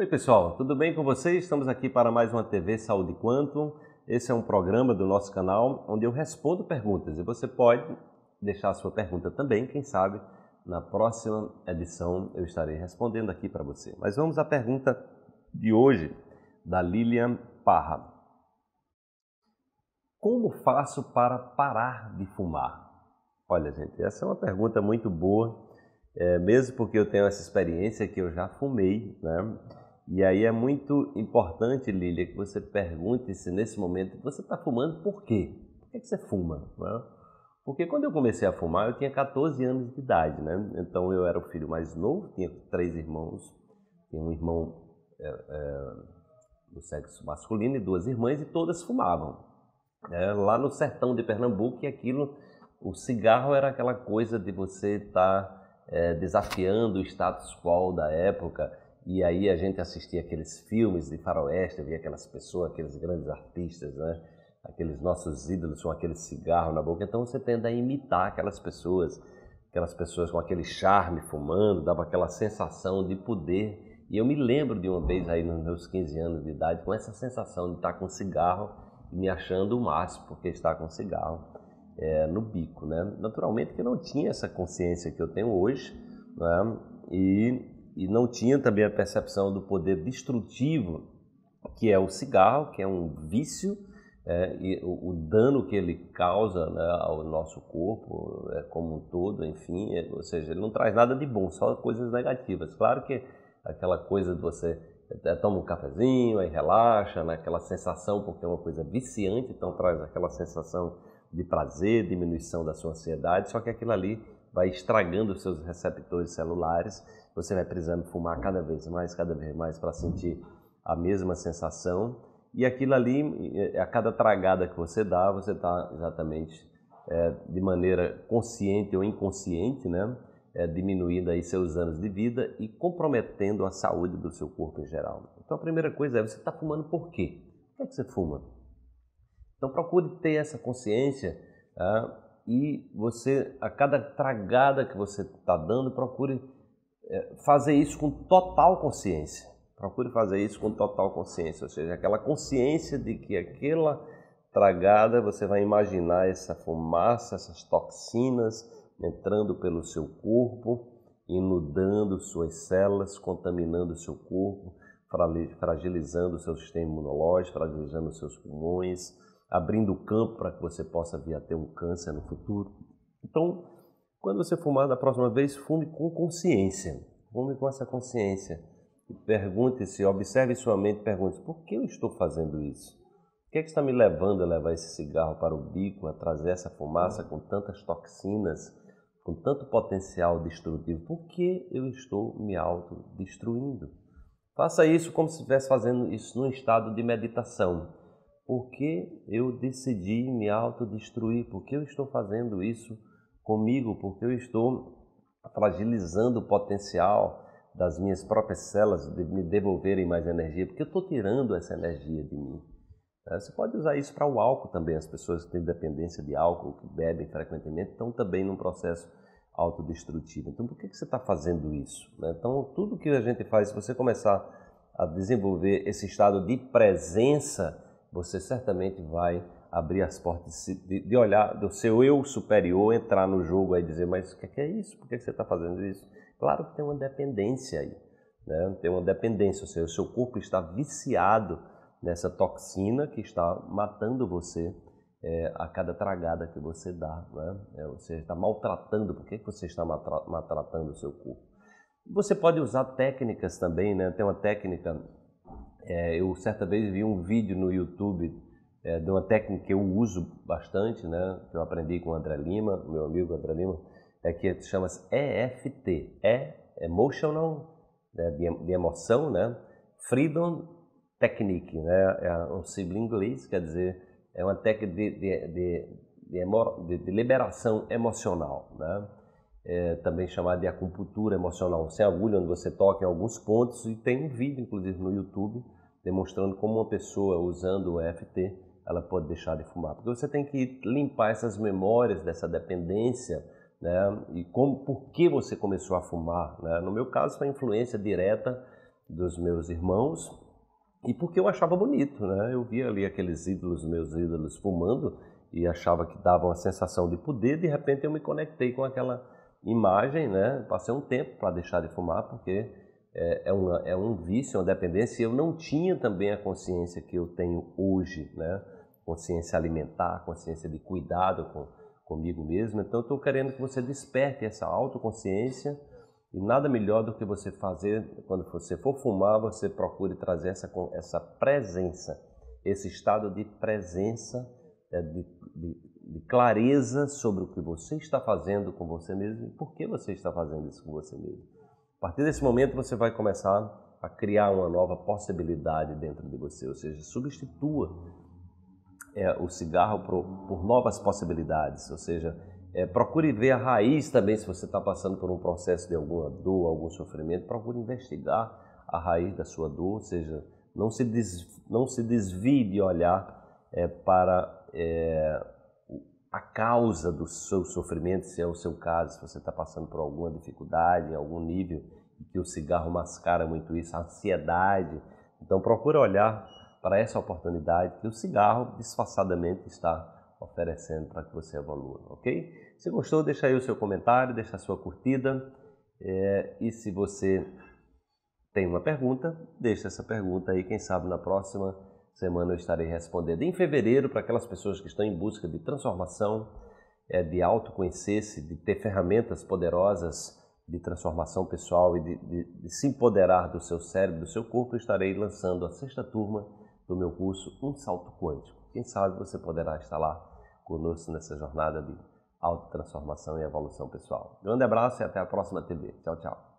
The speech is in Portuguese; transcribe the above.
Oi, pessoal, tudo bem com vocês? Estamos aqui para mais uma TV Saúde Quantum. Esse é um programa do nosso canal onde eu respondo perguntas e você pode deixar a sua pergunta também, quem sabe na próxima edição eu estarei respondendo aqui para você. Mas vamos à pergunta de hoje da Lilian Parra. Como faço para parar de fumar? Olha, gente, essa é uma pergunta muito boa, é, mesmo porque eu tenho essa experiência que eu já fumei, né? E aí é muito importante, Lília, que você pergunte se nesse momento você está fumando por quê? Por que, você fuma? Né? Porque quando eu comecei a fumar, eu tinha 14 anos de idade, né? Então eu era o filho mais novo, tinha três irmãos, tinha um irmão é, é, do sexo masculino e duas irmãs, e todas fumavam. Né? lá no sertão de Pernambuco, e aquilo, o cigarro era aquela coisa de você estar tá, é, desafiando o status quo da época e aí a gente assistia aqueles filmes de faroeste, via aquelas pessoas, aqueles grandes artistas, né? Aqueles nossos ídolos com aquele cigarro na boca. Então você tende a imitar aquelas pessoas, aquelas pessoas com aquele charme fumando, dava aquela sensação de poder. E eu me lembro de uma vez aí nos meus 15 anos de idade com essa sensação de estar com cigarro e me achando o máximo porque está com cigarro é, no bico, né? Naturalmente que eu não tinha essa consciência que eu tenho hoje, né? E e não tinha também a percepção do poder destrutivo que é o cigarro, que é um vício, é, e o, o, dano que ele causa né, ao nosso corpo é, como um todo, enfim, é, ou seja, ele não traz nada de bom, só coisas negativas. Claro que aquela coisa de você é, toma um cafezinho, aí relaxa, né, aquela sensação, porque é uma coisa viciante, então traz aquela sensação de prazer, diminuição da sua ansiedade, só que aquilo ali vai estragando os seus receptores celulares, você vai precisando fumar cada vez mais, cada vez mais para sentir a mesma sensação. E aquilo ali, eh, eh, a cada tragada que você dá, você está exatamente é, de maneira consciente ou inconsciente, né? É, diminuindo aí seus anos de vida e comprometendo a saúde do seu corpo em geral. Então a primeira coisa é você está fumando por quê? Por que, é que você fuma? Então procure ter essa consciência ah, e você, a cada tragada que você está dando, procure eh, fazer isso com total consciência. Procure fazer isso com total consciência, ou seja, aquela consciência de que aquela tragada você vai imaginar essa fumaça, essas toxinas entrando pelo seu corpo, inundando suas células, contaminando seu corpo, fragilizando o seu sistema imunológico, fragilizando seus pulmões, abrindo o campo para que você possa vir a ter um câncer no futuro. Então, quando você fumar da próxima vez, fume com consciência. Fume com essa consciência. Pergunte-se, observe sua mente, pergunte-se, por que eu estou fazendo isso? O que é que está me levando a levar esse cigarro para o bico, a trazer essa fumaça com tantas toxinas, com tanto potencial destrutivo? Por que eu estou me autodestruindo? Faça isso como se estivesse fazendo isso num estado de meditação. Por que eu decidi me autodestruir? Por que eu estou fazendo isso comigo? Por que eu estou fragilizando o potencial das minhas próprias células de me devolverem mais energia? Porque eu estou tirando essa energia de mim. É, você pode usar isso para o álcool também. As pessoas que têm dependência de álcool, que bebem frequentemente, estão também num processo autodestrutivo. Então, por que você está fazendo isso? Né? Então, tudo que a gente faz, se você começar a desenvolver esse estado de presença, você certamente vai abrir as portas de, olhar do seu eu superior, entrar no jogo e dizer, mas o que, é, é isso? Por que, você está fazendo isso? Claro que tem uma dependência aí, né? tem uma dependência, ou seja, o seu corpo está viciado nessa toxina que está matando você é, a cada tragada que você dá, né? é, você está maltratando, por que, que você está maltratando o seu corpo? Você pode usar técnicas também, né? tem uma técnica é, eu certa vez vi um vídeo no YouTube é, de uma técnica que eu uso bastante, né? Que eu aprendi com o André Lima, meu amigo André Lima, é que chama-se EFT, é Emotional, né, de, de, emoção, né? Freedom Technique, né? É um símbolo em inglês, quer dizer, é uma técnica de, de, de, de liberação emocional, né? é, também chamada de acupuntura emocional, sem agulha, onde você toca em alguns pontos. E tem um vídeo, inclusive, no YouTube, demonstrando como uma pessoa usando o EFT ela pode deixar de fumar. Porque você tem que limpar essas memórias dessa dependência, né? E como, por que você começou a fumar, né? No meu caso, foi influência direta dos meus irmãos e porque eu achava bonito, né? Eu via ali aqueles ídolos, meus ídolos fumando e achava que dava uma sensação de poder, de repente eu me conectei com aquela imagem, né? Passei um tempo para deixar de fumar, porque é, é, uma, é um vício, é uma dependência. E eu não tinha também a consciência que eu tenho hoje, né? Consciência alimentar, consciência de cuidado com, comigo mesmo. Então, estou querendo que você desperte essa autoconsciência. E nada melhor do que você fazer, quando você for fumar, você procure trazer essa, essa presença, esse estado de presença, é, de, de de clareza sobre o que você está fazendo com você mesmo e por que você está fazendo isso com você mesmo. A partir desse momento, você vai começar a criar uma nova possibilidade dentro de você, ou seja, substitua é, o cigarro por, por, novas possibilidades, ou seja, é, procure ver a raiz também se você está passando por um processo de alguma dor, algum sofrimento, procure investigar a raiz da sua dor, ou seja, não se, des, não se desvie de olhar é, para é, a causa do seu sofrimento, se é o seu caso, se você está passando por alguma dificuldade, algum nível, que o cigarro mascara muito isso, a ansiedade. Então procura olhar para essa oportunidade que o cigarro disfarçadamente está oferecendo para que você evolua, ok? Se gostou, deixa aí o seu comentário, deixa a sua curtida. É, e se você tem uma pergunta, deixa essa pergunta aí, quem sabe na próxima semana eu estarei respondendo. Em fevereiro, para aquelas pessoas que estão em busca de transformação, é, de autoconhecer-se, de ter ferramentas poderosas de transformação pessoal e de, de, de, se empoderar do seu cérebro, do seu corpo, eu estarei lançando a sexta turma do meu curso Um Salto Quântico. Quem sabe você poderá estar lá conosco nessa jornada de autotransformação e evolução pessoal. Grande abraço e até a próxima TV. Tchau, tchau.